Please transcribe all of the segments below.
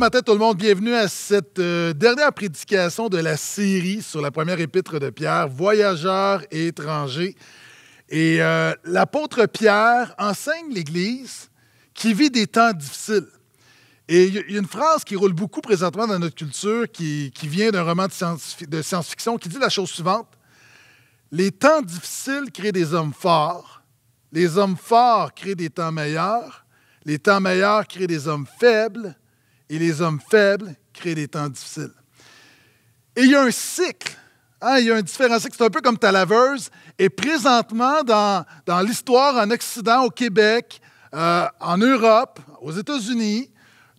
matin tout le monde, bienvenue à cette euh, dernière prédication de la série sur la première épître de Pierre, Voyageurs et étrangers. Et euh, l'apôtre Pierre enseigne l'Église qui vit des temps difficiles. Et il y a une phrase qui roule beaucoup présentement dans notre culture, qui, qui vient d'un roman de science-fiction, qui dit la chose suivante. Les temps difficiles créent des hommes forts, les hommes forts créent des temps meilleurs, les temps meilleurs créent des hommes faibles, et les hommes faibles créent des temps difficiles. Et il y a un cycle. Hein, il y a un différent cycle. C'est un peu comme ta laveuse. Et présentement, dans, dans l'histoire en Occident, au Québec, euh, en Europe, aux États-Unis,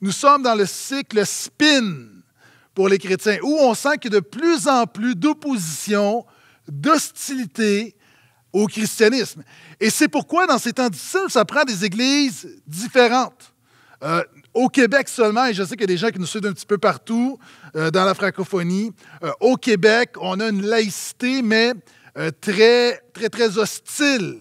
nous sommes dans le cycle spin pour les chrétiens, où on sent qu'il y a de plus en plus d'opposition, d'hostilité au christianisme. Et c'est pourquoi, dans ces temps difficiles, ça prend des églises différentes. Euh, au Québec seulement, et je sais qu'il y a des gens qui nous suivent un petit peu partout euh, dans la francophonie, euh, au Québec, on a une laïcité, mais euh, très, très, très hostile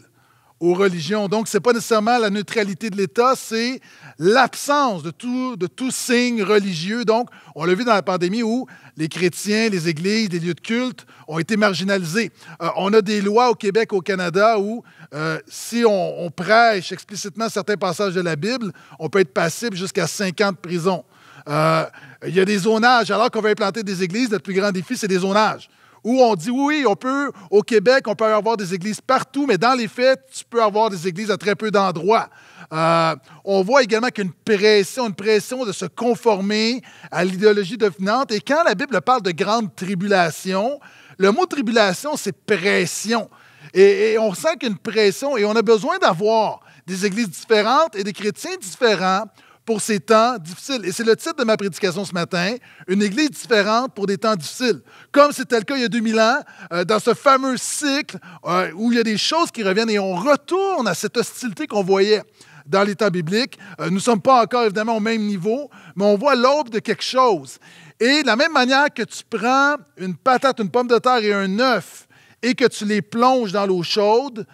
aux religions. Donc, ce n'est pas nécessairement la neutralité de l'État, c'est l'absence de tout, de tout signe religieux. Donc, on l'a vu dans la pandémie où les chrétiens, les églises, les lieux de culte ont été marginalisés. Euh, on a des lois au Québec, au Canada, où euh, si on, prêche explicitement certains passages de la Bible, on peut être passible jusqu'à 50 ans prison. Euh, il y a des zonages. Alors qu'on veut implanter des églises, notre plus grand défi, c'est des zonages où on dit oui, on peut, au Québec, on peut avoir des églises partout, mais dans les faits, tu peux avoir des églises à très peu d'endroits. Euh, on voit également qu'une pression, une pression de se conformer à l'idéologie dominante. Et quand la Bible parle de grande tribulation, le mot tribulation, c'est pression. Et, et, on sent qu'une pression, et on a besoin d'avoir des églises différentes et des chrétiens différents pour ces temps difficiles. Et c'est le titre de ma prédication ce matin, Une Église différente pour des temps difficiles. Comme c'était le cas il y a 2000 ans, euh, dans ce fameux cycle euh, où il y a des choses qui reviennent et on retourne à cette hostilité qu'on voyait dans les temps bibliques. Euh, nous ne sommes pas encore évidemment au même niveau, mais on voit l'aube de quelque chose. Et de la même manière que tu prends une patate, une pomme de terre et un œuf et que tu les plonges dans l'eau chaude,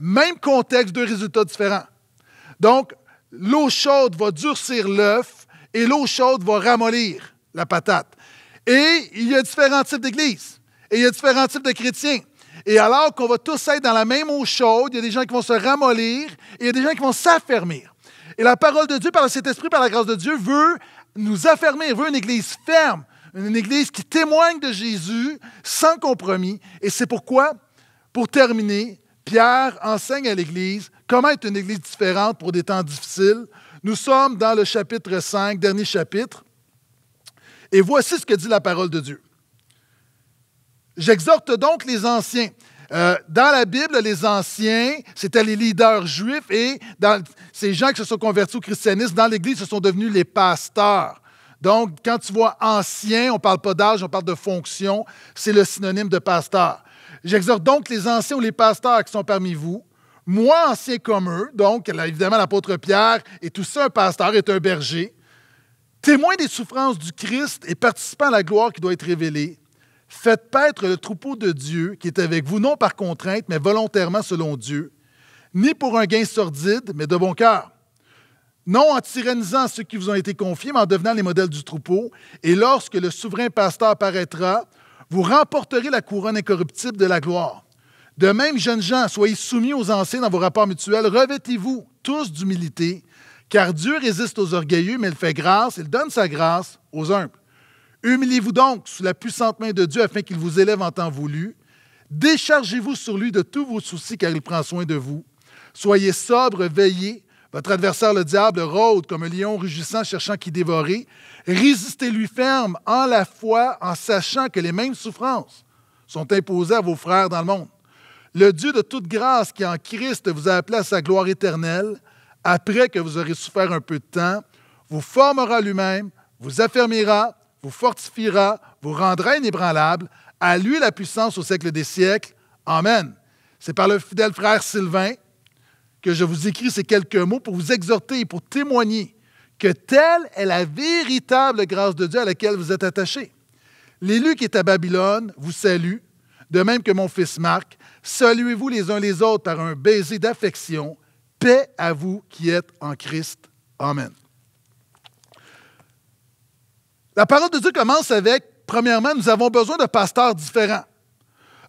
même contexte, deux résultats différents. Donc, l'eau chaude va durcir l'œuf et l'eau chaude va ramollir la patate. Et il y a différents types d'églises. Et il y a différents types de chrétiens. Et alors qu'on va tous être dans la même eau chaude, il y a des gens qui vont se ramollir et il y a des gens qui vont s'affermir. Et la parole de Dieu, par le cet esprit, par la grâce de Dieu, veut nous affermir, veut une église ferme, une église qui témoigne de Jésus sans compromis. Et c'est pourquoi, pour terminer, Pierre enseigne à l'église Comment être une Église différente pour des temps difficiles? Nous sommes dans le chapitre 5, dernier chapitre. Et voici ce que dit la parole de Dieu. J'exhorte donc les anciens. Euh, dans la Bible, les anciens, c'était les leaders juifs et ces gens qui se sont convertis au christianisme dans l'Église, ce sont devenus les pasteurs. Donc, quand tu vois anciens », on ne parle pas d'âge, on parle de fonction, c'est le synonyme de pasteur. J'exhorte donc les anciens ou les pasteurs qui sont parmi vous moi, ancien comme eux, donc évidemment l'apôtre Pierre et tout ça, un pasteur est un berger, témoin des souffrances du Christ et participant à la gloire qui doit être révélée, faites paître le troupeau de Dieu qui est avec vous, non par contrainte, mais volontairement selon Dieu, ni pour un gain sordide, mais de bon cœur. Non en tyrannisant ceux qui vous ont été confiés, mais en devenant les modèles du troupeau. Et lorsque le souverain pasteur apparaîtra, vous remporterez la couronne incorruptible de la gloire. De même, jeunes gens, soyez soumis aux anciens dans vos rapports mutuels. Revêtez-vous tous d'humilité, car Dieu résiste aux orgueilleux, mais il fait grâce, il donne sa grâce aux humbles. Humiliez-vous donc sous la puissante main de Dieu afin qu'il vous élève en temps voulu. Déchargez-vous sur lui de tous vos soucis, car il prend soin de vous. Soyez sobre, veillez. Votre adversaire, le diable, rôde comme un lion rugissant, cherchant qui dévorer. Résistez-lui ferme en la foi, en sachant que les mêmes souffrances sont imposées à vos frères dans le monde le Dieu de toute grâce qui en Christ vous a appelé à sa gloire éternelle, après que vous aurez souffert un peu de temps, vous formera lui-même, vous affermira, vous fortifiera, vous rendra inébranlable. À lui la puissance au siècle des siècles. Amen. C'est par le fidèle frère Sylvain que je vous écris ces quelques mots pour vous exhorter et pour témoigner que telle est la véritable grâce de Dieu à laquelle vous êtes attachés. L'élu qui est à Babylone vous salue, de même que mon fils Marc. Saluez-vous les uns les autres par un baiser d'affection. Paix à vous qui êtes en Christ. Amen. La parole de Dieu commence avec, premièrement, nous avons besoin de pasteurs différents.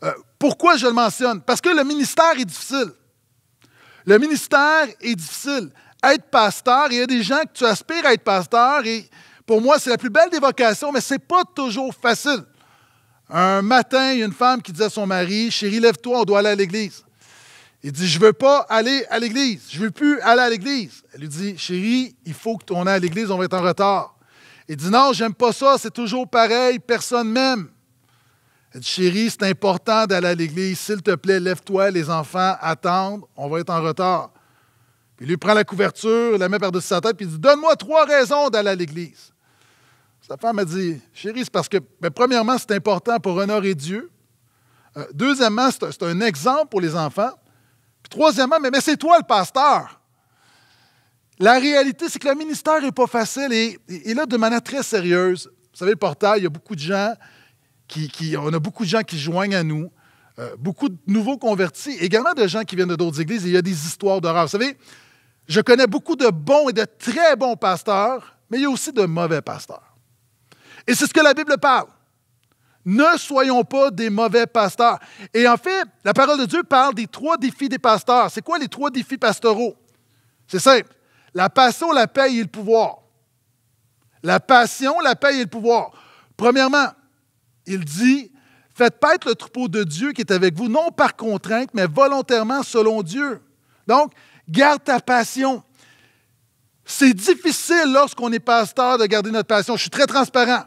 Euh, pourquoi je le mentionne? Parce que le ministère est difficile. Le ministère est difficile. Être pasteur, il y a des gens que tu aspires à être pasteur et pour moi, c'est la plus belle des vocations, mais ce n'est pas toujours facile. Un matin, il y a une femme qui dit à son mari Chérie, lève-toi, on doit aller à l'église. Il dit Je veux pas aller à l'église. Je veux plus aller à l'église. Elle lui dit Chérie, il faut que tu aille à l'église, on va être en retard. Il dit Non, j'aime pas ça, c'est toujours pareil, personne m'aime. Elle dit Chérie, c'est important d'aller à l'église. S'il te plaît, lève-toi, les enfants attendent, on va être en retard. il lui prend la couverture, la met par-dessus sa tête, puis il dit Donne-moi trois raisons d'aller à l'église. Sa femme a dit Chérie, c'est parce que, ben, premièrement, c'est important pour honorer Dieu. Euh, deuxièmement, c'est un, exemple pour les enfants. Puis troisièmement, mais, c'est toi le pasteur. La réalité, c'est que le ministère n'est pas facile. Et, là, de manière très sérieuse, vous savez, le portail, il y a beaucoup de gens qui, qui on a beaucoup de gens qui joignent à nous, euh, beaucoup de nouveaux convertis, également de gens qui viennent de d'autres églises. il y a des histoires d'horreur. Vous savez, je connais beaucoup de bons et de très bons pasteurs, mais il y a aussi de mauvais pasteurs. Et c'est ce que la Bible parle. Ne soyons pas des mauvais pasteurs. Et en fait, la parole de Dieu parle des trois défis des pasteurs. C'est quoi les trois défis pastoraux? C'est simple. La passion, la paix et le pouvoir. La passion, la paix et le pouvoir. Premièrement, il dit, faites paître le troupeau de Dieu qui est avec vous, non par contrainte, mais volontairement selon Dieu. Donc, garde ta passion. C'est difficile lorsqu'on est pasteur de garder notre passion. Je suis très transparent.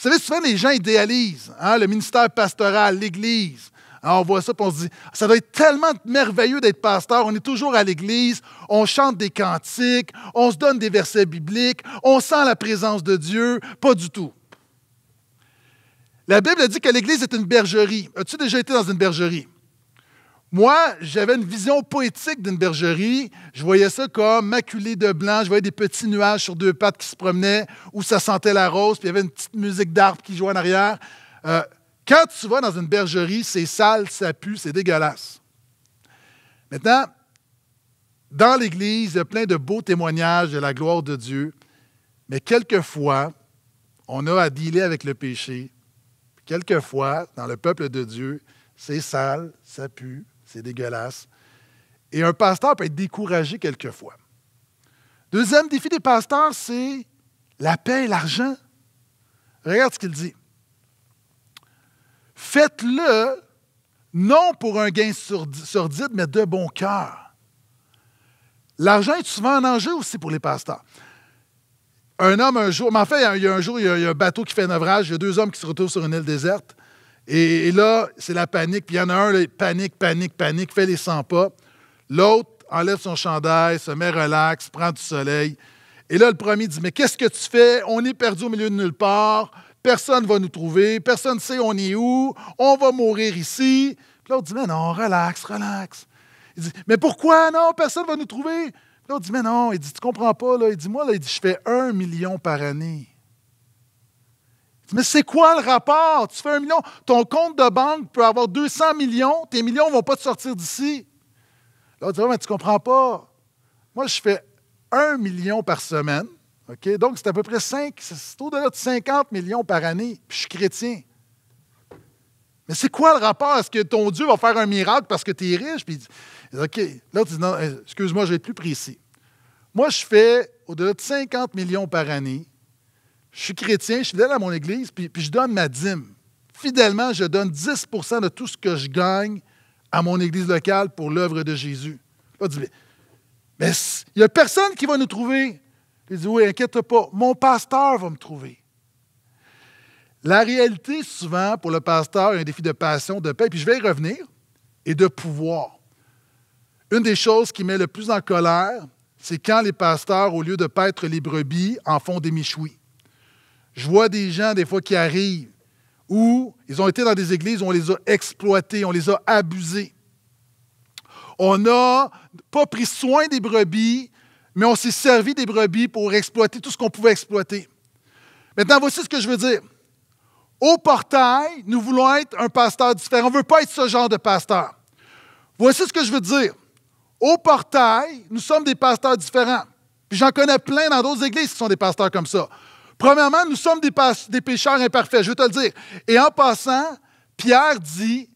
Vous savez, souvent, les gens idéalisent hein, le ministère pastoral, l'Église. Hein, on voit ça, et on se dit, ça doit être tellement merveilleux d'être pasteur. On est toujours à l'église, on chante des cantiques, on se donne des versets bibliques, on sent la présence de Dieu. Pas du tout. La Bible dit que l'église est une bergerie. As-tu déjà été dans une bergerie? Moi, j'avais une vision poétique d'une bergerie. Je voyais ça comme maculé de blanc. Je voyais des petits nuages sur deux pattes qui se promenaient, où ça sentait la rose, puis il y avait une petite musique d'arbre qui jouait en arrière. Euh, quand tu vas dans une bergerie, c'est sale, ça pue, c'est dégueulasse. Maintenant, dans l'Église, il y a plein de beaux témoignages de la gloire de Dieu, mais quelquefois, on a à dealer avec le péché. Quelquefois, dans le peuple de Dieu, c'est sale, ça pue, c'est dégueulasse. Et un pasteur peut être découragé quelquefois. Deuxième défi des pasteurs, c'est la paix et l'argent. Regarde ce qu'il dit. Faites-le non pour un gain sordide, mais de bon cœur. L'argent est souvent en enjeu aussi pour les pasteurs. Un homme, un jour, mais en fait, il y a un jour, il y a, un bateau qui fait un ouvrage, il y a deux hommes qui se retrouvent sur une île déserte. Et, là, c'est la panique. Puis il y en a un, qui panique, panique, panique, fait les 100 pas. L'autre enlève son chandail, se met relax, prend du soleil. Et là, le premier dit Mais qu'est-ce que tu fais On est perdu au milieu de nulle part. Personne ne va nous trouver. Personne ne sait on est où. On va mourir ici. Puis l'autre dit Mais non, relax, relax. Il dit Mais pourquoi Non, personne ne va nous trouver. Puis l'autre dit Mais non. Il dit Tu comprends pas, là. Il dit Moi, il dit, je fais un million par année. Mais c'est quoi le rapport? Tu fais un million, ton compte de banque peut avoir 200 millions, tes millions ne vont pas te sortir d'ici. Là, mais tu ne comprends pas. Moi, je fais un million par semaine. ok Donc, c'est à peu près 5, c'est au-delà de 50 millions par année. Puis, je suis chrétien. Mais c'est quoi le rapport? Est-ce que ton Dieu va faire un miracle parce que tu es riche? Puis, OK. Là, tu dis, non, excuse-moi, je vais être plus précis. Moi, je fais au-delà de 50 millions par année je suis chrétien, je suis fidèle à mon Église, puis, je donne ma dîme. Fidèlement, je donne 10 de tout ce que je gagne à mon Église locale pour l'œuvre de Jésus. mais il n'y a personne qui va nous trouver. Il dit, oui, inquiète pas, mon pasteur va me trouver. La réalité, souvent, pour le pasteur, est un défi de passion, de paix, puis je vais y revenir, et de pouvoir. Une des choses qui met le plus en colère, c'est quand les pasteurs, au lieu de paître les brebis, en font des michouis. Je vois des gens, des fois, qui arrivent où ils ont été dans des églises où on les a exploités, on les a abusés. On n'a pas pris soin des brebis, mais on s'est servi des brebis pour exploiter tout ce qu'on pouvait exploiter. Maintenant, voici ce que je veux dire. Au portail, nous voulons être un pasteur différent. On ne veut pas être ce genre de pasteur. Voici ce que je veux dire. Au portail, nous sommes des pasteurs différents. j'en connais plein dans d'autres églises qui sont des pasteurs comme ça. Premièrement, nous sommes des, pécheurs imparfaits, je vais te le dire. Et en passant, Pierre dit,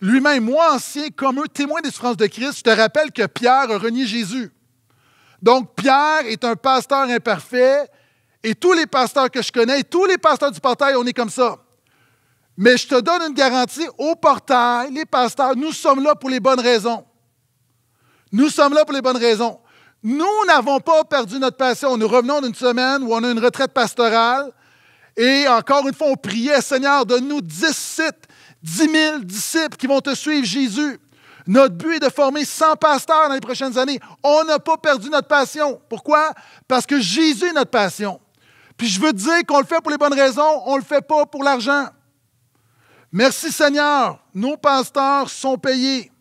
lui-même, moi ancien, comme eux, témoin des souffrances de Christ, je te rappelle que Pierre a renié Jésus. Donc, Pierre est un pasteur imparfait, et tous les pasteurs que je connais, tous les pasteurs du portail, on est comme ça. Mais je te donne une garantie, au portail, les pasteurs, nous sommes là pour les bonnes raisons. Nous sommes là pour les bonnes raisons. Nous n'avons pas perdu notre passion. Nous revenons d'une semaine où on a une retraite pastorale. Et encore une fois, on priait, Seigneur, donne-nous 10 sites, dix mille disciples qui vont te suivre, Jésus. Notre but est de former 100 pasteurs dans les prochaines années. On n'a pas perdu notre passion. Pourquoi? Parce que Jésus est notre passion. Puis je veux te dire qu'on le fait pour les bonnes raisons, on ne le fait pas pour l'argent. Merci Seigneur, nos pasteurs sont payés.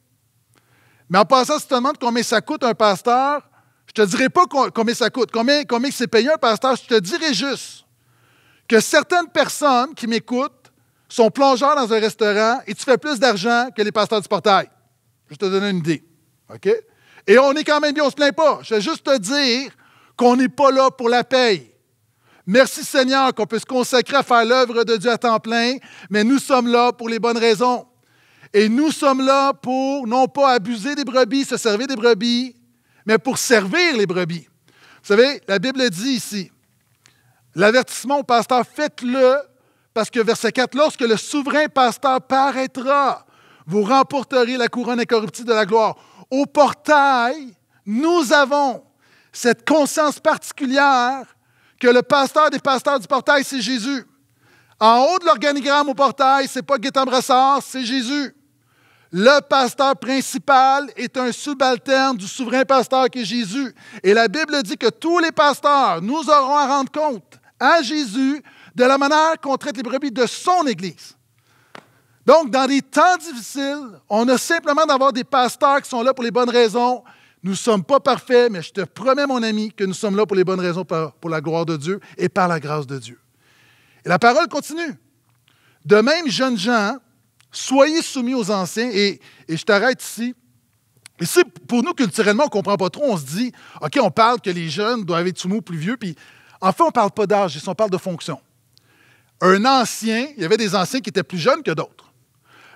Mais en passant, si tu te demandes combien ça coûte un pasteur, je ne te dirai pas combien ça coûte, combien, combien c'est payé un pasteur. Je te dirai juste que certaines personnes qui m'écoutent sont plongeurs dans un restaurant et tu fais plus d'argent que les pasteurs du portail. Je te donner une idée. OK? Et on est quand même bien, on ne se plaint pas. Je vais juste te dire qu'on n'est pas là pour la paye. Merci Seigneur qu'on peut se consacrer à faire l'œuvre de Dieu à temps plein, mais nous sommes là pour les bonnes raisons. Et nous sommes là pour non pas abuser des brebis, se servir des brebis, mais pour servir les brebis. Vous savez, la Bible dit ici, l'avertissement au pasteur, faites-le, parce que verset 4, lorsque le souverain pasteur paraîtra, vous remporterez la couronne incorruptible de la gloire. Au portail, nous avons cette conscience particulière que le pasteur des pasteurs du portail, c'est Jésus. En haut de l'organigramme au portail, c'est pas Gaétan c'est Jésus. Le pasteur principal est un subalterne du souverain pasteur qui est Jésus. Et la Bible dit que tous les pasteurs, nous aurons à rendre compte à Jésus de la manière qu'on traite les brebis de son Église. Donc, dans des temps difficiles, on a simplement d'avoir des pasteurs qui sont là pour les bonnes raisons. Nous ne sommes pas parfaits, mais je te promets, mon ami, que nous sommes là pour les bonnes raisons, pour la gloire de Dieu et par la grâce de Dieu. Et la parole continue. De même, jeunes gens, Soyez soumis aux anciens. Et, je t'arrête ici. Ici, pour nous, culturellement, on ne comprend pas trop. On se dit, OK, on parle que les jeunes doivent être soumis aux plus vieux. Puis, en fait, on ne parle pas d'âge, on parle de fonction. Un ancien, il y avait des anciens qui étaient plus jeunes que d'autres.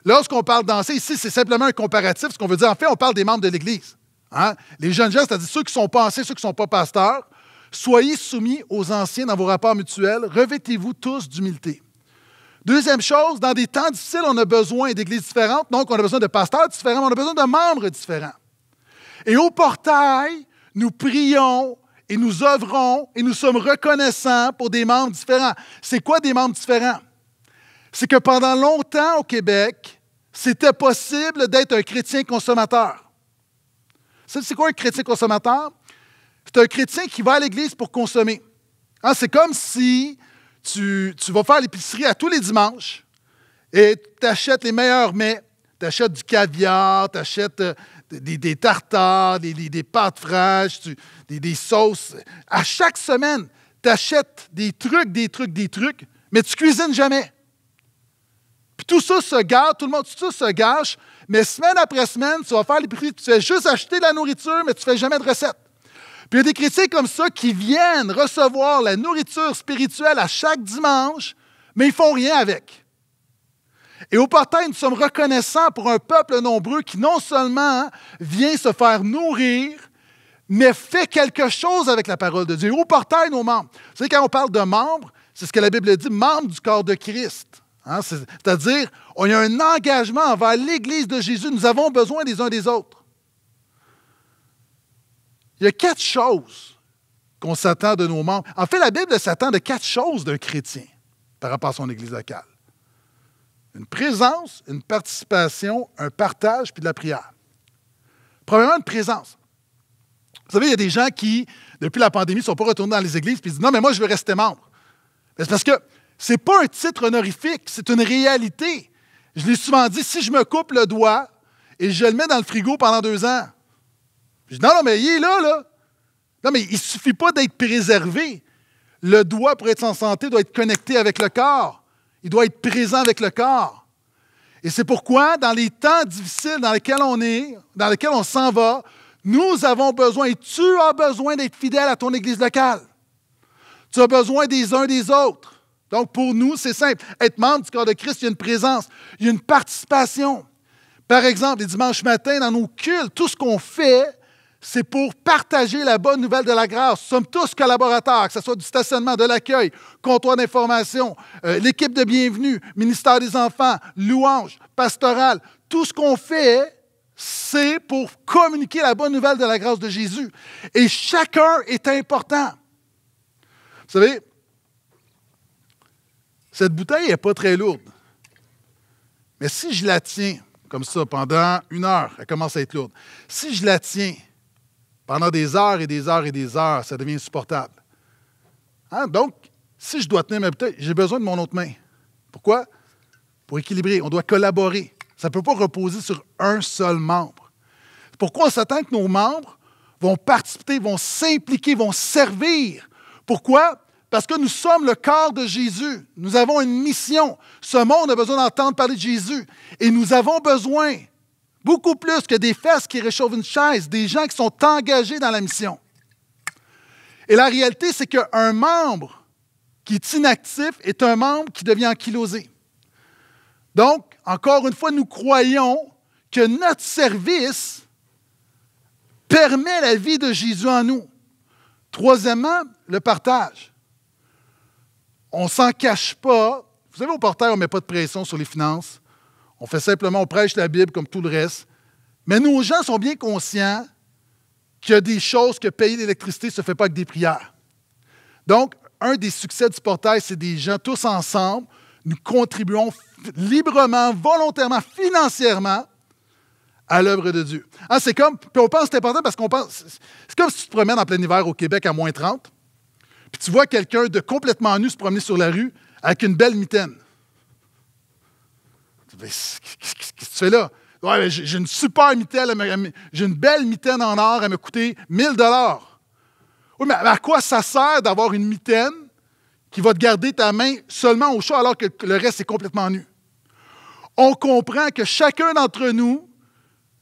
Lorsqu'on parle d'anciens, ici, c'est simplement un comparatif. Ce qu'on veut dire, en fait, on parle des membres de l'Église. Hein. Les jeunes gens, c'est-à-dire ceux qui sont pas anciens, ceux qui ne sont pas pasteurs, soyez soumis aux anciens dans vos rapports mutuels, revêtez-vous tous d'humilité. Deuxième chose, dans des temps difficiles, on a besoin d'églises différentes, donc on a besoin de pasteurs différents, on a besoin de membres différents. Et au portail, nous prions et nous œuvrons et nous sommes reconnaissants pour des membres différents. C'est quoi des membres différents? C'est que pendant longtemps au Québec, c'était possible d'être un chrétien consommateur. C'est quoi un chrétien consommateur? C'est un chrétien qui va à l'Église pour consommer. Hein, c'est comme si tu, vas faire l'épicerie à tous les dimanches et tu achètes les meilleurs mets. Tu achètes du caviar, tu achètes euh, des, tartares, des, des, pâtes fraîches, des, sauces. À chaque semaine, tu achètes des trucs, des trucs, des trucs, mais tu cuisines jamais. Puis tout ça se gâche, tout le monde, tout ça se gâche, mais semaine après semaine, tu vas faire l'épicerie. tu fais juste acheter de la nourriture, mais tu ne fais jamais de recette. Puis il y a des chrétiens comme ça qui viennent recevoir la nourriture spirituelle à chaque dimanche, mais ils font rien avec. Et au portail, nous sommes reconnaissants pour un peuple nombreux qui non seulement hein, vient se faire nourrir, mais fait quelque chose avec la parole de Dieu. Au portail, nos membres. Vous savez, quand on parle de membres, c'est ce que la Bible dit, membres du corps de Christ. Hein. C'est-à-dire, on y a un engagement envers l'Église de Jésus. Nous avons besoin des uns des autres. Il y a quatre choses qu'on s'attend de nos membres. En fait, la Bible s'attend de quatre choses d'un chrétien par rapport à son Église locale. Une présence, une participation, un partage, puis de la prière. Premièrement, une présence. Vous savez, il y a des gens qui, depuis la pandémie, ne sont pas retournés dans les églises puis disent Non, mais moi, je veux rester membre. C'est parce que ce n'est pas un titre honorifique, c'est une réalité. Je l'ai souvent dit si je me coupe le doigt et je le mets dans le frigo pendant deux ans, non, non, mais il est là, là. Non, mais il ne suffit pas d'être préservé. Le doigt, pour être en santé, doit être connecté avec le corps. Il doit être présent avec le corps. Et c'est pourquoi, dans les temps difficiles dans lesquels on est, dans lesquels on s'en va, nous avons besoin, et tu as besoin d'être fidèle à ton Église locale. Tu as besoin des uns des autres. Donc, pour nous, c'est simple. Être membre du corps de Christ, il y a une présence, il y a une participation. Par exemple, les dimanches matins, dans nos cultes, tout ce qu'on fait, c'est pour partager la bonne nouvelle de la grâce. Nous sommes tous collaborateurs, que ce soit du stationnement, de l'accueil, comptoir d'information, euh, l'équipe de bienvenue, ministère des enfants, louange, pastoral. Tout ce qu'on fait, c'est pour communiquer la bonne nouvelle de la grâce de Jésus. Et chacun est important. Vous savez, cette bouteille n'est pas très lourde. Mais si je la tiens comme ça pendant une heure, elle commence à être lourde. Si je la tiens, pendant des heures et des heures et des heures. Ça devient insupportable. Hein? Donc, si je dois tenir ma bouteille, j'ai besoin de mon autre main. Pourquoi? Pour équilibrer. On doit collaborer. Ça ne peut pas reposer sur un seul membre. Pourquoi on s'attend que nos membres vont participer, vont s'impliquer, vont servir? Pourquoi? Parce que nous sommes le corps de Jésus. Nous avons une mission. Ce monde a besoin d'entendre parler de Jésus. Et nous avons besoin Beaucoup plus que des fesses qui réchauffent une chaise, des gens qui sont engagés dans la mission. Et la réalité, c'est qu'un membre qui est inactif est un membre qui devient ankylosé. Donc, encore une fois, nous croyons que notre service permet la vie de Jésus en nous. Troisièmement, le partage. On ne s'en cache pas. Vous savez, au portail, on ne met pas de pression sur les finances. On fait simplement, on prêche la Bible comme tout le reste. Mais nos gens sont bien conscients qu'il y a des choses que payer l'électricité ne se fait pas avec des prières. Donc, un des succès du portail, c'est des gens tous ensemble. Nous contribuons librement, volontairement, financièrement à l'œuvre de Dieu. Ah, c'est comme, puis on pense que c'est important parce qu'on pense, c'est comme si tu te promènes en plein hiver au Québec à moins 30, puis tu vois quelqu'un de complètement nu se promener sur la rue avec une belle mitaine. Qu'est-ce que tu fais là? j'ai une super mitaine, j'ai une belle mitaine en or, à me coûter 1000 dollars. Oui, mais à quoi ça sert d'avoir une mitaine qui va te garder ta main seulement au chaud alors que le reste est complètement nu? On comprend que chacun d'entre nous,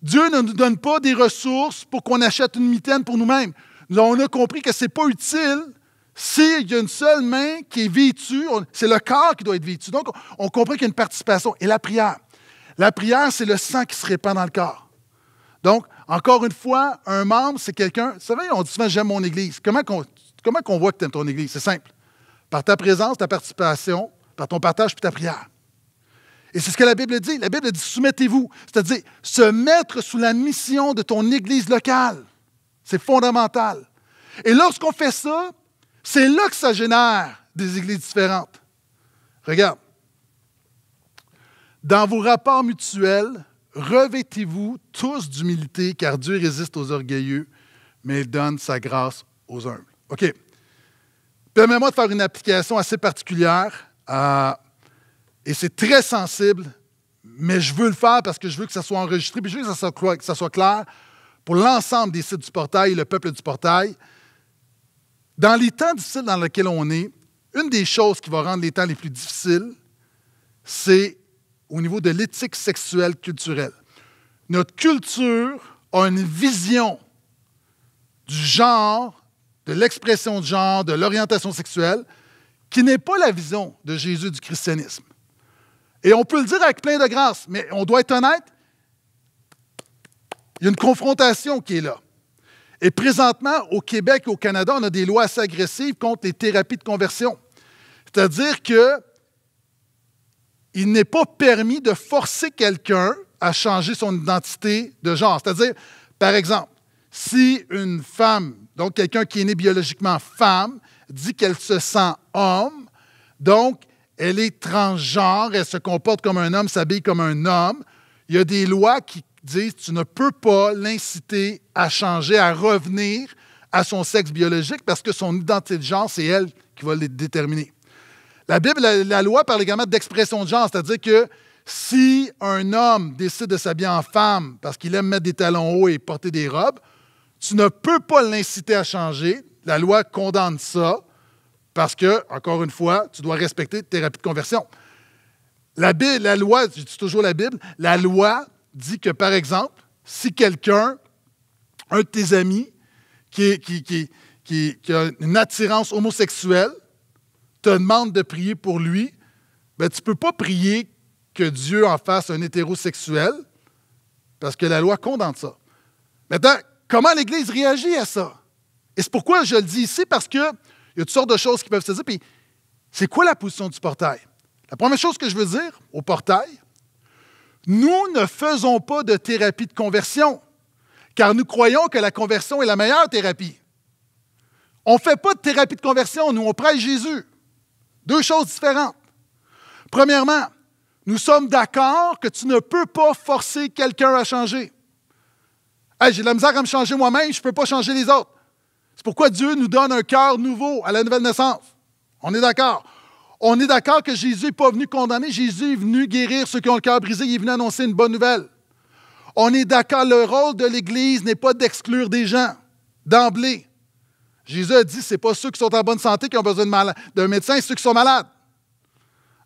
Dieu ne nous donne pas des ressources pour qu'on achète une mitaine pour nous-mêmes. On a compris que ce n'est pas utile s'il y a une seule main qui est vêtue, c'est le corps qui doit être vêtu. Donc, on comprend qu'il y a une participation. Et la prière. La prière, c'est le sang qui se répand dans le corps. Donc, encore une fois, un membre, c'est quelqu'un. Vous savez, on dit souvent j'aime mon Église. Comment on voit que tu aimes ton Église? C'est simple. Par ta présence, ta participation, par ton partage puis ta prière. Et c'est ce que la Bible dit. La Bible dit soumettez-vous, c'est-à-dire se mettre sous la mission de ton Église locale. C'est fondamental. Et lorsqu'on fait ça, c'est là que ça génère des églises différentes. Regarde. Dans vos rapports mutuels, revêtez-vous tous d'humilité, car Dieu résiste aux orgueilleux, mais il donne sa grâce aux humbles. OK. Permets-moi de faire une application assez particulière, euh, et c'est très sensible, mais je veux le faire parce que je veux que ça soit enregistré, puis je veux que ça soit, que ça soit clair pour l'ensemble des sites du portail et le peuple du portail. Dans les temps difficiles dans lesquels on est, une des choses qui va rendre les temps les plus difficiles, c'est au niveau de l'éthique sexuelle culturelle. Notre culture a une vision du genre, de l'expression de genre, de l'orientation sexuelle, qui n'est pas la vision de Jésus du christianisme. Et on peut le dire avec plein de grâce, mais on doit être honnête, il y a une confrontation qui est là. Et présentement, au Québec et au Canada, on a des lois assez agressives contre les thérapies de conversion. C'est-à-dire que il n'est pas permis de forcer quelqu'un à changer son identité de genre. C'est-à-dire, par exemple, si une femme, donc quelqu'un qui est né biologiquement femme, dit qu'elle se sent homme, donc elle est transgenre, elle se comporte comme un homme, s'habille comme un homme, il y a des lois qui disent tu ne peux pas l'inciter à changer, à revenir à son sexe biologique parce que son identité de genre, c'est elle qui va le déterminer. La Bible, la, loi parle également d'expression de genre, c'est-à-dire que si un homme décide de s'habiller en femme parce qu'il aime mettre des talons hauts et porter des robes, tu ne peux pas l'inciter à changer. La loi condamne ça parce que, encore une fois, tu dois respecter thérapie de conversion. La, Bible, la loi, je dis toujours la Bible, la loi dit que, par exemple, si quelqu'un, un de tes amis, qui, qui, qui, qui, a une attirance homosexuelle, te demande de prier pour lui, ben, tu ne peux pas prier que Dieu en fasse un hétérosexuel, parce que la loi condamne ça. Maintenant, comment l'Église réagit à ça? Et c'est pourquoi je le dis ici, parce qu'il y a toutes sortes de choses qui peuvent se dire. c'est quoi la position du portail? La première chose que je veux dire au portail, nous ne faisons pas de thérapie de conversion, car nous croyons que la conversion est la meilleure thérapie. On ne fait pas de thérapie de conversion, nous, on prêche Jésus. Deux choses différentes. Premièrement, nous sommes d'accord que tu ne peux pas forcer quelqu'un à changer. j'ai de la misère à me changer moi-même, je ne peux pas changer les autres. C'est pourquoi Dieu nous donne un cœur nouveau à la nouvelle naissance. On est d'accord. On est d'accord que Jésus n'est pas venu condamner, Jésus est venu guérir ceux qui ont le cœur brisé, il est venu annoncer une bonne nouvelle. On est d'accord, le rôle de l'Église n'est pas d'exclure des gens d'emblée. Jésus a dit, ce n'est pas ceux qui sont en bonne santé qui ont besoin d'un médecin, c'est ceux qui sont malades.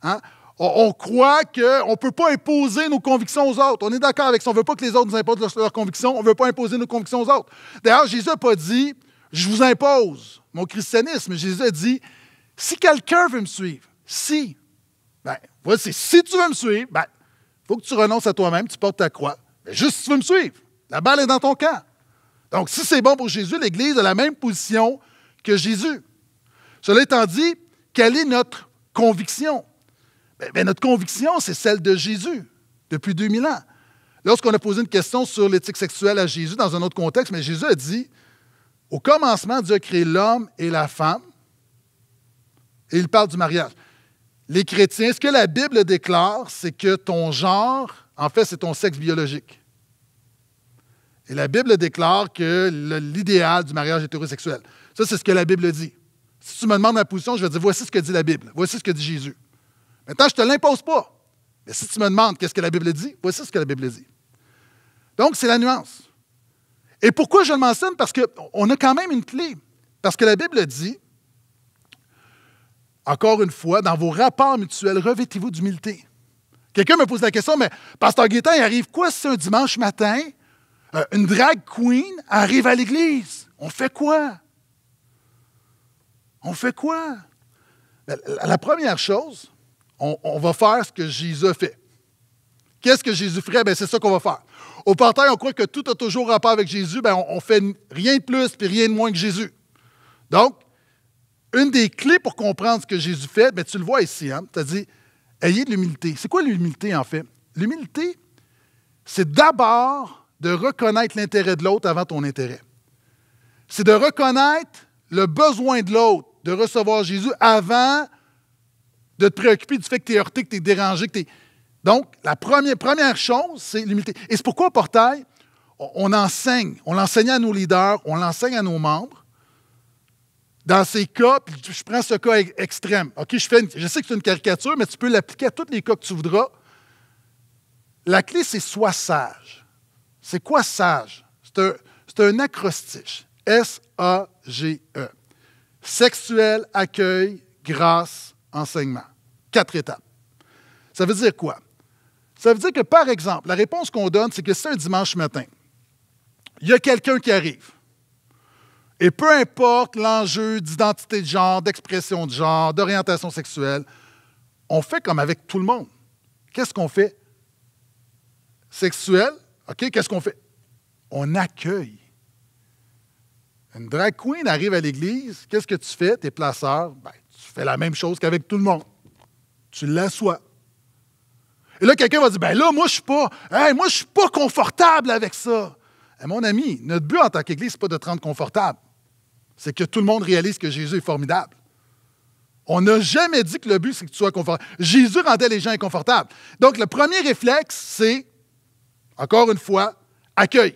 Hein? On, croit qu'on ne peut pas imposer nos convictions aux autres. On est d'accord avec ça. On ne veut pas que les autres nous imposent leurs, leurs convictions. On ne veut pas imposer nos convictions aux autres. D'ailleurs, Jésus n'a pas dit, je vous impose mon christianisme. Jésus a dit, si quelqu'un veut me suivre, si, ben, voici, si tu veux me suivre, ben, il faut que tu renonces à toi-même, tu portes ta croix. Mais juste si tu veux me suivre, la balle est dans ton camp. Donc, si c'est bon pour Jésus, l'Église a la même position que Jésus. Cela étant dit, quelle est notre conviction? Ben, ben notre conviction, c'est celle de Jésus depuis 2000 ans. Lorsqu'on a posé une question sur l'éthique sexuelle à Jésus dans un autre contexte, mais Jésus a dit, au commencement, Dieu a créé l'homme et la femme. Et il parle du mariage. Les chrétiens, ce que la Bible déclare, c'est que ton genre, en fait, c'est ton sexe biologique. Et la Bible déclare que l'idéal du mariage est hétérosexuel. Ça, c'est ce que la Bible dit. Si tu me demandes ma position, je vais dire voici ce que dit la Bible, voici ce que dit Jésus. Maintenant, je ne te l'impose pas. Mais si tu me demandes qu'est-ce que la Bible dit, voici ce que la Bible dit. Donc, c'est la nuance. Et pourquoi je le mentionne? Parce qu'on a quand même une clé. Parce que la Bible dit encore une fois, dans vos rapports mutuels, revêtez-vous d'humilité. Quelqu'un me pose la question, mais Pasteur Guétin, il arrive quoi si un dimanche matin, euh, une drag queen arrive à l'église? On fait quoi? On fait quoi? La, première chose, on, va faire ce que Jésus a fait. Qu'est-ce que Jésus ferait? Bien, c'est ça qu'on va faire. Au partage, on croit que tout a toujours rapport avec Jésus. Bien, on, on fait rien de plus et rien de moins que Jésus. Donc, une des clés pour comprendre ce que Jésus fait, bien, tu le vois ici, hein? c'est-à-dire, ayez de l'humilité. C'est quoi l'humilité, en fait? L'humilité, c'est d'abord de reconnaître l'intérêt de l'autre avant ton intérêt. C'est de reconnaître le besoin de l'autre de recevoir Jésus avant de te préoccuper du fait que tu es heurté, que tu es dérangé, que Donc, la première, première chose, c'est l'humilité. Et c'est pourquoi au portail, on enseigne, on l'enseigne à nos leaders, on l'enseigne à nos membres dans ces cas, je prends ce cas extrême. je, sais que c'est une caricature, mais tu peux l'appliquer à tous les cas que tu voudras. La clé, c'est sois sage. C'est quoi sage? C'est un, un, acrostiche. S-A-G-E. Sexuel, accueil, grâce, enseignement. Quatre étapes. Ça veut dire quoi? Ça veut dire que, par exemple, la réponse qu'on donne, c'est que c'est un dimanche matin. Il y a quelqu'un qui arrive. Et peu importe l'enjeu d'identité de genre, d'expression de genre, d'orientation sexuelle, on fait comme avec tout le monde. Qu'est-ce qu'on fait? Sexuel, OK, qu'est-ce qu'on fait? On accueille. Une drag queen arrive à l'église, qu'est-ce que tu fais? T'es placeurs? ben, tu fais la même chose qu'avec tout le monde. Tu l'assois. Et là, quelqu'un va dire, ben là, moi, je suis pas, moi, je suis pas confortable avec ça. mon ami, notre but en tant qu'Église, n'est pas de te rendre confortable c'est que tout le monde réalise que Jésus est formidable. On n'a jamais dit que le but, c'est que tu sois confortable. Jésus rendait les gens inconfortables. Donc, le premier réflexe, c'est, encore une fois, accueil.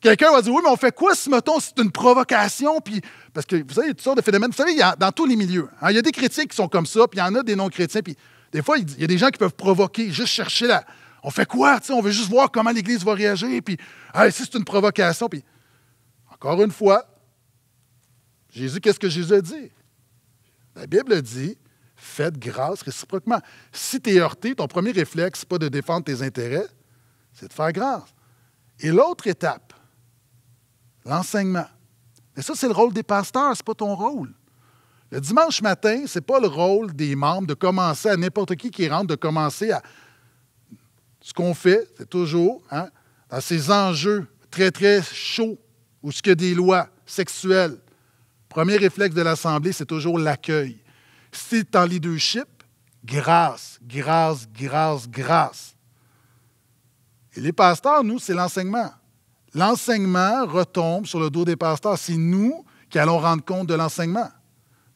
Quelqu'un va dire, oui, mais on fait quoi si, mettons, c'est une provocation? Puis, parce que, vous savez, il y a toutes sortes de phénomènes. Vous savez, il y a, dans tous les milieux, hein, il y a des chrétiens qui sont comme ça, puis il y en a des non-chrétiens. Puis, des fois, il y a des gens qui peuvent provoquer, juste chercher là. On fait quoi? on veut juste voir comment l'Église va réagir. Puis, si c'est une provocation. Puis, encore une fois, Jésus, qu'est-ce que Jésus a dit? La Bible dit faites grâce réciproquement. Si tu es heurté, ton premier réflexe, n'est pas de défendre tes intérêts, c'est de faire grâce. Et l'autre étape, l'enseignement. Mais ça, c'est le rôle des pasteurs, ce n'est pas ton rôle. Le dimanche matin, ce n'est pas le rôle des membres de commencer à n'importe qui qui rentre, de commencer à. Ce qu'on fait, c'est toujours hein, dans ces enjeux très, très chauds, où ce y a des lois sexuelles, Premier réflexe de l'Assemblée, c'est toujours l'accueil. C'est tu en leadership, grâce, grâce, grâce, grâce. Et les pasteurs, nous, c'est l'enseignement. L'enseignement retombe sur le dos des pasteurs. C'est nous qui allons rendre compte de l'enseignement.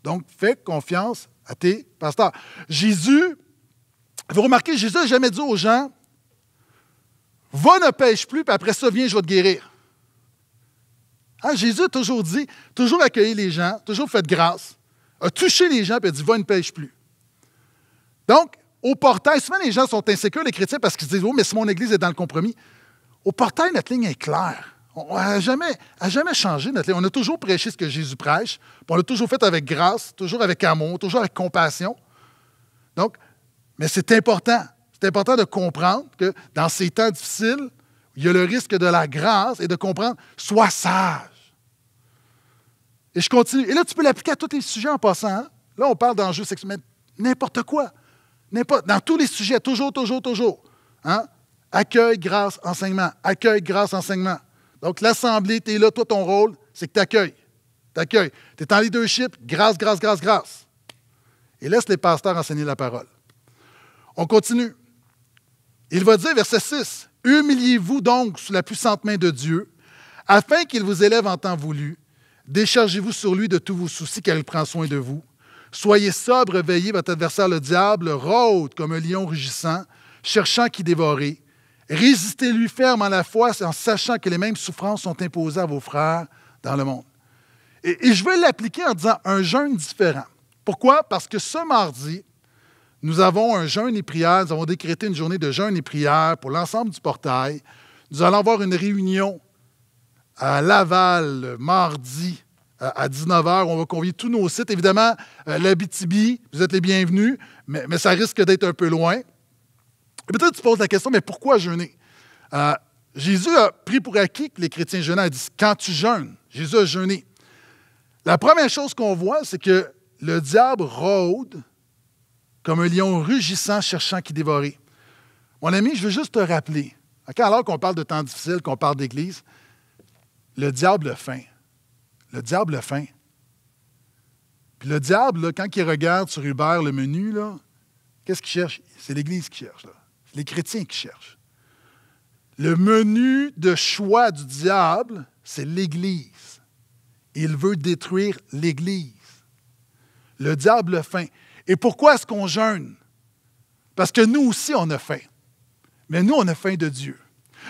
Donc, fais confiance à tes pasteurs. Jésus, vous remarquez, Jésus n'a jamais dit aux gens, va ne pêche plus, puis après ça, viens, je vais te guérir. Ah, Jésus a toujours dit, toujours accueilli les gens, toujours faites grâce, a touché les gens et a dit Va, ne pêche plus. Donc, au portail, souvent les gens sont insécures, les chrétiens, parce qu'ils disent Oh, mais si mon Église est dans le compromis. Au portail, notre ligne est claire. On n'a jamais, a jamais changé notre ligne. On a toujours prêché ce que Jésus prêche, on l'a toujours fait avec grâce, toujours avec amour, toujours avec compassion. Donc, mais c'est important. C'est important de comprendre que dans ces temps difficiles, il y a le risque de la grâce et de comprendre sois sage. Et je continue. Et là, tu peux l'appliquer à tous les sujets en passant. Hein. Là, on parle d'enjeux sexuels, mais n'importe quoi. N'importe, dans tous les sujets, toujours, toujours, toujours. Hein. Accueil, grâce, enseignement. Accueil, grâce, enseignement. Donc, l'Assemblée, tu es là, toi, ton rôle, c'est que tu accueilles. Tu accueilles. Tu es en leadership, grâce, grâce, grâce, grâce. Et laisse les pasteurs enseigner la parole. On continue. Il va dire, verset 6, Humiliez-vous donc sous la puissante main de Dieu, afin qu'il vous élève en temps voulu. Déchargez-vous sur lui de tous vos soucis, car il prend soin de vous. Soyez sobre, veillez, votre adversaire le diable rôde comme un lion rugissant, cherchant qui dévorer. Résistez-lui ferme en la foi, en sachant que les mêmes souffrances sont imposées à vos frères dans le monde. Et, et je vais l'appliquer en disant un jeûne différent. Pourquoi? Parce que ce mardi, nous avons un jeûne et prière. Nous avons décrété une journée de jeûne et prière pour l'ensemble du portail. Nous allons avoir une réunion à Laval mardi euh, à 19h. On va convier tous nos sites. Évidemment, euh, l'Abitibi, vous êtes les bienvenus, mais, ça risque d'être un peu loin. Peut-être tu poses la question, mais pourquoi jeûner? Euh, Jésus a pris pour acquis que les chrétiens jeûnent. Il dit, quand tu jeûnes, Jésus a jeûné. La première chose qu'on voit, c'est que le diable rôde comme un lion rugissant cherchant qui dévorer. Mon ami, je veux juste te rappeler, alors qu'on parle de temps difficile, qu'on parle d'Église, le diable a faim. Le diable a faim. Puis le diable, quand il regarde sur Hubert le menu, qu'est-ce qu'il cherche? C'est l'Église qui cherche. C'est les chrétiens qui cherchent. Le menu de choix du diable, c'est l'Église. Il veut détruire l'Église. Le diable a faim. Et pourquoi est-ce qu'on jeûne? Parce que nous aussi, on a faim. Mais nous, on a faim de Dieu.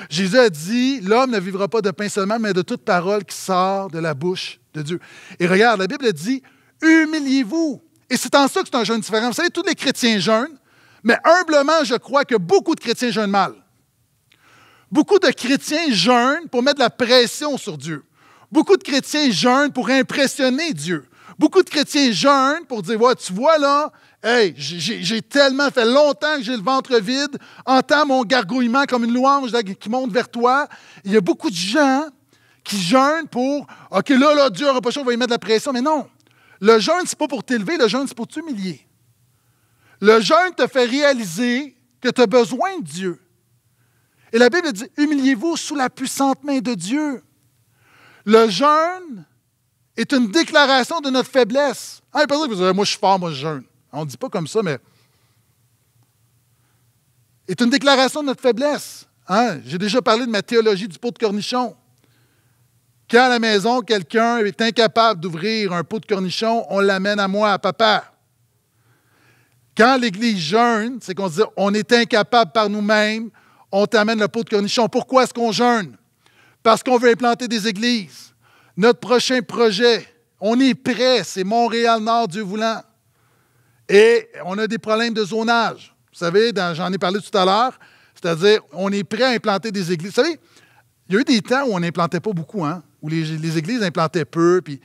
Jésus a dit, l'homme ne vivra pas de pain seulement, mais de toute parole qui sort de la bouche de Dieu. Et regarde, la Bible dit, humiliez-vous. Et c'est en ça que c'est un jeûne différent. Vous savez, tous les chrétiens jeûnent, mais humblement, je crois que beaucoup de chrétiens jeûnent mal. Beaucoup de chrétiens jeûnent pour mettre la pression sur Dieu. Beaucoup de chrétiens jeûnent pour impressionner Dieu. Beaucoup de chrétiens jeûnent pour dire Tu vois là, hey, j'ai tellement fait longtemps que j'ai le ventre vide, entends mon gargouillement comme une louange qui monte vers toi. Il y a beaucoup de gens qui jeûnent pour OK, là, là, Dieu n'aura pas chaud, on va y mettre de la pression. Mais non, le jeûne, c'est pas pour t'élever, le jeûne, c'est pour t'humilier. Le jeûne te fait réaliser que tu as besoin de Dieu. Et la Bible dit Humiliez-vous sous la puissante main de Dieu. Le jeûne est une déclaration de notre faiblesse. pas ah, il que vous moi je suis fort, moi je jeûne. Ah, on ne dit pas comme ça, mais est une déclaration de notre faiblesse. Hein? J'ai déjà parlé de ma théologie du pot de cornichon. Quand à la maison, quelqu'un est incapable d'ouvrir un pot de cornichon, on l'amène à moi, à papa. Quand l'Église jeûne, c'est qu'on dit on est incapable par nous-mêmes, on t'amène le pot de cornichon. Pourquoi est-ce qu'on jeûne? Parce qu'on veut implanter des églises notre prochain projet. On est prêt, c'est Montréal-Nord, Dieu voulant. Et on a des problèmes de zonage. Vous savez, j'en ai parlé tout à l'heure, c'est-à-dire, on est prêt à implanter des églises. Vous savez, il y a eu des temps où on n'implantait pas beaucoup, hein, où les, églises implantaient peu. Puis...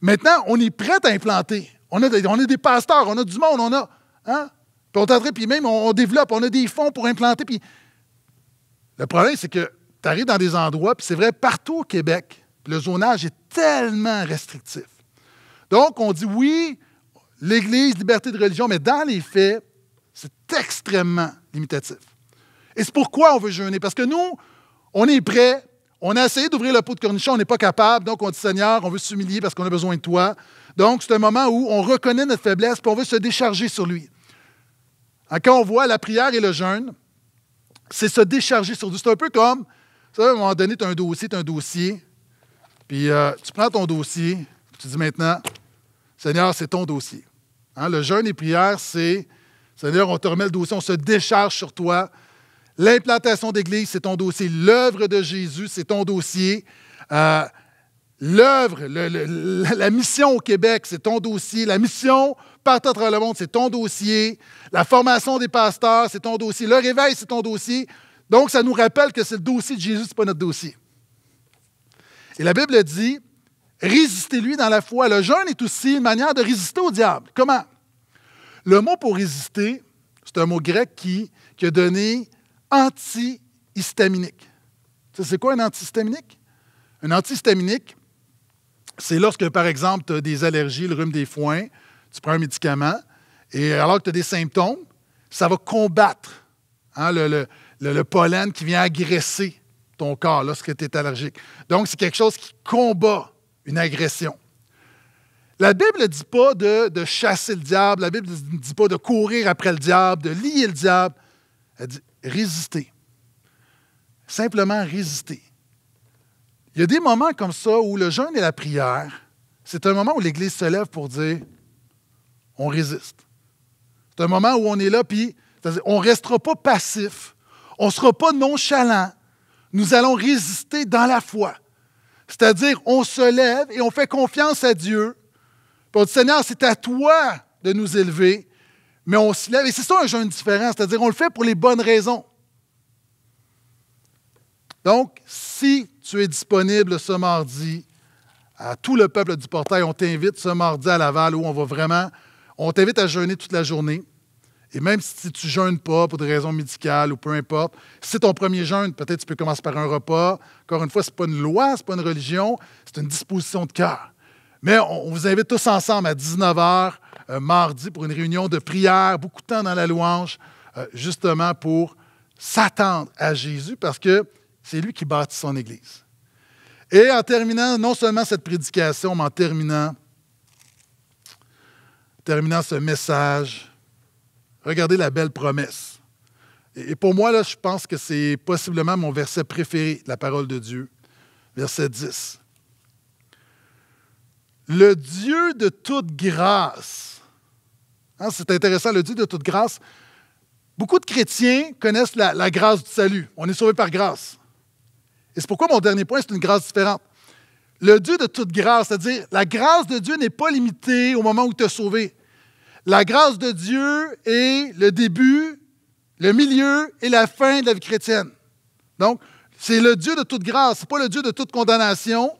Maintenant, on est prêt à implanter. On a, des, des pasteurs, on a du monde, on a. Hein? Puis on puis même on, développe, on a des fonds pour implanter. Puis... Le problème, c'est que tu arrives dans des endroits, puis c'est vrai partout au Québec, le zonage est tellement restrictif. Donc, on dit oui, l'Église, liberté de religion, mais dans les faits, c'est extrêmement limitatif. Et c'est pourquoi on veut jeûner, parce que nous, on est prêts, on a essayé d'ouvrir le pot de cornichon, on n'est pas capable, donc on dit Seigneur, on veut s'humilier parce qu'on a besoin de toi. Donc, c'est un moment où on reconnaît notre faiblesse, puis on veut se décharger sur lui. Hein, quand on voit la prière et le jeûne, c'est se décharger sur Dieu. C'est un peu comme, ça à un moment donné, tu as un dossier, tu as un dossier, puis euh, tu prends ton dossier, tu dis maintenant, Seigneur, c'est ton dossier. Hein, le jeûne et prière, c'est, Seigneur, on te remet le dossier, on se décharge sur toi. L'implantation d'église, c'est ton dossier. L'œuvre de Jésus, c'est ton dossier. Euh, l'œuvre, la mission au Québec, c'est ton dossier. La mission partout dans le monde, c'est ton dossier. La formation des pasteurs, c'est ton dossier. Le réveil, c'est ton dossier. Donc, ça nous rappelle que c'est le dossier de Jésus, ce n'est pas notre dossier. Et la Bible dit, résistez-lui dans la foi. Le jeûne est aussi une manière de résister au diable. Comment? Le mot pour résister, c'est un mot grec qui, qui a donné antihistaminique. Tu sais, c'est quoi un antihistaminique? Un antihistaminique, c'est lorsque, par exemple, tu as des allergies, le rhume des foins, tu prends un médicament, et alors que tu as des symptômes, ça va combattre hein, le pollen qui vient agresser ton corps lorsque tu es allergique. Donc, c'est quelque chose qui combat une agression. La Bible ne dit pas de, de, chasser le diable, la Bible ne dit pas de courir après le diable, de lier le diable. Elle dit résister. Simplement résister. Il y a des moments comme ça où le jeûne et la prière, c'est un moment où l'Église se lève pour dire on résiste. C'est un moment où on est là, puis on ne restera pas passif, on ne sera pas nonchalant, nous allons résister dans la foi. C'est-à-dire, on se lève et on fait confiance à Dieu. pour on dit, Seigneur, c'est à toi de nous élever, mais on se lève. Et c'est ça un jeûne différent, c'est-à-dire, on le fait pour les bonnes raisons. Donc, si tu es disponible ce mardi, à tout le peuple du portail, on t'invite ce mardi à Laval où on va vraiment, on t'invite à jeûner toute la journée. Et même si tu ne jeûnes pas pour des raisons médicales ou peu importe, si c'est ton premier jeûne, peut-être tu peux commencer par un repas. Encore une fois, ce n'est pas une loi, ce n'est pas une religion, c'est une disposition de cœur. Mais on, vous invite tous ensemble à 19h euh, mardi pour une réunion de prière, beaucoup de temps dans la louange, euh, justement pour s'attendre à Jésus parce que c'est lui qui bâtit son Église. Et en terminant non seulement cette prédication, mais en terminant, terminant ce message, Regardez la belle promesse. Et pour moi, là, je pense que c'est possiblement mon verset préféré la parole de Dieu. Verset 10. Le Dieu de toute grâce. Hein, c'est intéressant, le Dieu de toute grâce. Beaucoup de chrétiens connaissent la, la grâce du salut. On est sauvé par grâce. Et c'est pourquoi mon dernier point, c'est une grâce différente. Le Dieu de toute grâce, c'est-à-dire la grâce de Dieu n'est pas limitée au moment où tu es sauvé. La grâce de Dieu est le début, le milieu et la fin de la vie chrétienne. Donc, c'est le Dieu de toute grâce, ce n'est pas le Dieu de toute condamnation,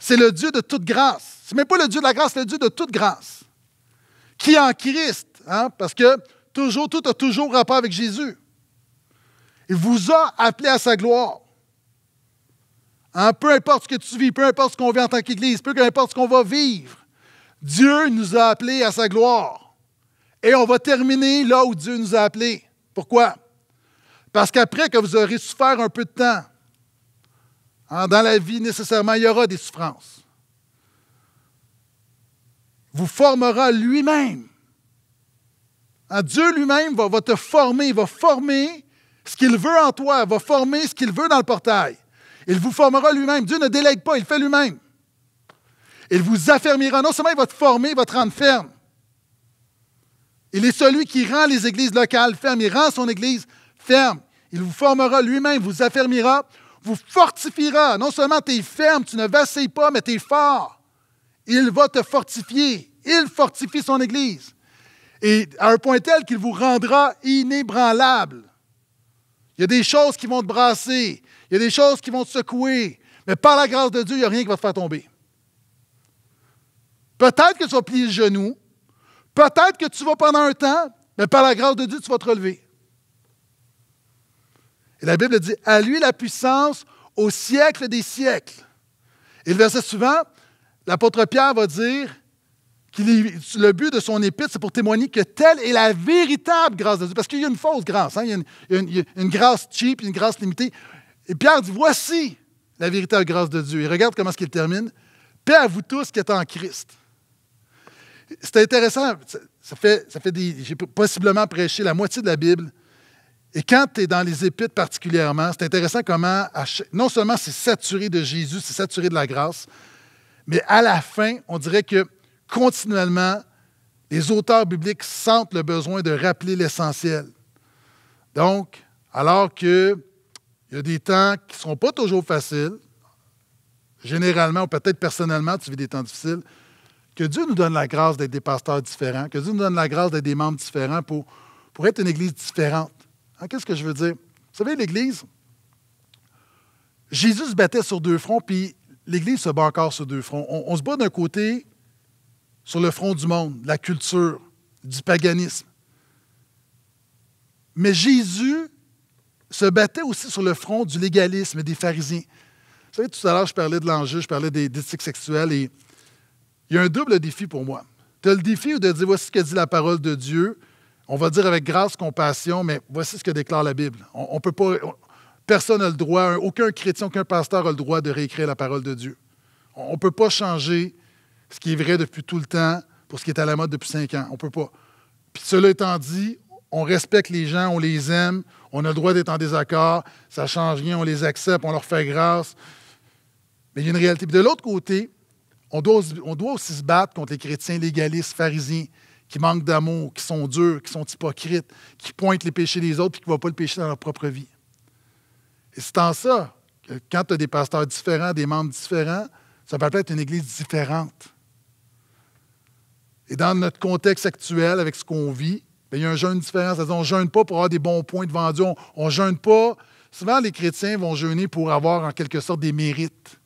c'est le Dieu de toute grâce. Ce n'est même pas le Dieu de la grâce, c'est le Dieu de toute grâce. Qui en Christ, hein, parce que toujours, tout a toujours rapport avec Jésus. Il vous a appelé à sa gloire. Hein, peu importe ce que tu vis, peu importe ce qu'on vit en tant qu'Église, peu importe ce qu'on va vivre, Dieu nous a appelés à sa gloire. Et on va terminer là où Dieu nous a appelés. Pourquoi? Parce qu'après que vous aurez souffert un peu de temps, hein, dans la vie, nécessairement, il y aura des souffrances. Vous formera lui-même. Hein, Dieu lui-même va, va te former, il va former ce qu'il veut en toi, va former ce qu'il veut dans le portail. Il vous formera lui-même. Dieu ne délègue pas, il fait lui-même. Il vous affermira. Non seulement il va te former, il va te rendre ferme. Il est celui qui rend les églises locales fermes. Il rend son église ferme. Il vous formera lui-même, vous affermira, vous fortifiera. Non seulement tu es ferme, tu ne vacilles pas, mais tu es fort. Il va te fortifier. Il fortifie son église. Et à un point tel qu'il vous rendra inébranlable. Il y a des choses qui vont te brasser. Il y a des choses qui vont te secouer. Mais par la grâce de Dieu, il n'y a rien qui va te faire tomber. Peut-être que tu vas plier le genou. Peut-être que tu vas pendant un temps, mais par la grâce de Dieu, tu vas te relever. Et la Bible dit À lui la puissance au siècle des siècles. Et le verset suivant, l'apôtre Pierre va dire que le but de son épître, c'est pour témoigner que telle est la véritable grâce de Dieu. Parce qu'il y a une fausse grâce, hein. il, y une, une, grâce cheap, une grâce limitée. Et Pierre dit, voici la véritable grâce de Dieu. Et regarde comment est-ce qu'il termine. Paix à vous tous qui êtes en Christ c'est intéressant. Ça, fait, ça fait des. J'ai possiblement prêché la moitié de la Bible. Et quand tu es dans les Épites particulièrement, c'est intéressant comment, non seulement c'est saturé de Jésus, c'est saturé de la grâce, mais à la fin, on dirait que continuellement, les auteurs bibliques sentent le besoin de rappeler l'essentiel. Donc, alors qu'il y a des temps qui ne seront pas toujours faciles, généralement ou peut-être personnellement, tu vis des temps difficiles, que Dieu nous donne la grâce d'être des pasteurs différents, que Dieu nous donne la grâce d'être des membres différents pour, pour être une Église différente. Hein, qu'est-ce que je veux dire? Vous savez, l'Église, Jésus se battait sur deux fronts, puis l'Église se bat encore sur deux fronts. On, se bat d'un côté sur le front du monde, de la culture, du paganisme. Mais Jésus se battait aussi sur le front du légalisme et des pharisiens. Vous savez, tout à l'heure, je parlais de l'enjeu, je parlais des sexuelles et il y a un double défi pour moi. Tu as le défi de dire voici ce que dit la parole de Dieu. On va dire avec grâce, compassion, mais voici ce que déclare la Bible. On, peut pas. personne n'a le droit, aucun chrétien, aucun pasteur n'a le droit de réécrire la parole de Dieu. On ne peut pas changer ce qui est vrai depuis tout le temps pour ce qui est à la mode depuis cinq ans. On ne peut pas. Puis cela étant dit, on respecte les gens, on les aime, on a le droit d'être en désaccord, ça ne change rien, on les accepte, on leur fait grâce. Mais il y a une réalité. de l'autre côté, on doit, aussi se battre contre les chrétiens légalistes, pharisiens, qui manquent d'amour, qui sont durs, qui sont hypocrites, qui pointent les péchés des autres et qui ne voient pas le péché dans leur propre vie. Et c'est en ça que quand tu as des pasteurs différents, des membres différents, ça peut être une église différente. Et dans notre contexte actuel, avec ce qu'on vit, ben, il y a un jeûne différent. C'est-à-dire, on ne jeûne pas pour avoir des bons points de Dieu. On ne jeûne pas. Souvent, les chrétiens vont jeûner pour avoir en quelque sorte des mérites.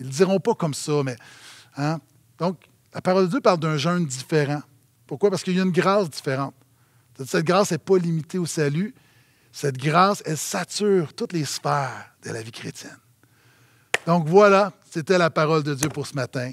Ils ne le diront pas comme ça, mais Hein? Donc, la parole de Dieu parle d'un jeûne différent. Pourquoi? Parce qu'il y a une grâce différente. Cette grâce n'est pas limitée au salut. Cette grâce, elle sature toutes les sphères de la vie chrétienne. Donc voilà, c'était la parole de Dieu pour ce matin.